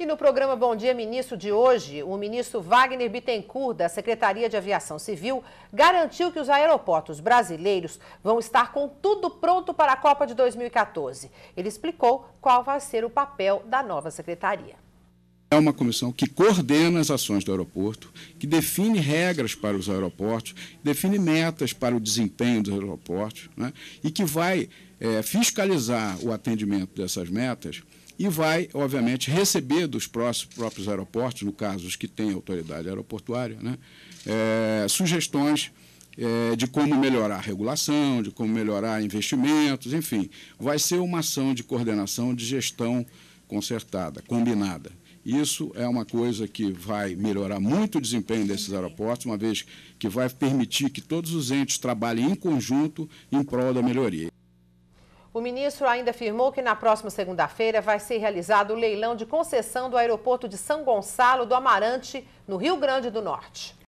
E no programa Bom Dia Ministro de hoje, o ministro Wagner Bittencourt, da Secretaria de Aviação Civil, garantiu que os aeroportos brasileiros vão estar com tudo pronto para a Copa de 2014. Ele explicou qual vai ser o papel da nova secretaria. É uma comissão que coordena as ações do aeroporto, que define regras para os aeroportos, define metas para o desempenho dos aeroportos né, e que vai é, fiscalizar o atendimento dessas metas e vai, obviamente, receber dos próprios aeroportos, no caso os que têm autoridade aeroportuária, né, é, sugestões é, de como melhorar a regulação, de como melhorar investimentos, enfim. Vai ser uma ação de coordenação de gestão consertada, combinada. Isso é uma coisa que vai melhorar muito o desempenho desses aeroportos, uma vez que vai permitir que todos os entes trabalhem em conjunto em prol da melhoria. O ministro ainda afirmou que na próxima segunda-feira vai ser realizado o leilão de concessão do aeroporto de São Gonçalo do Amarante, no Rio Grande do Norte.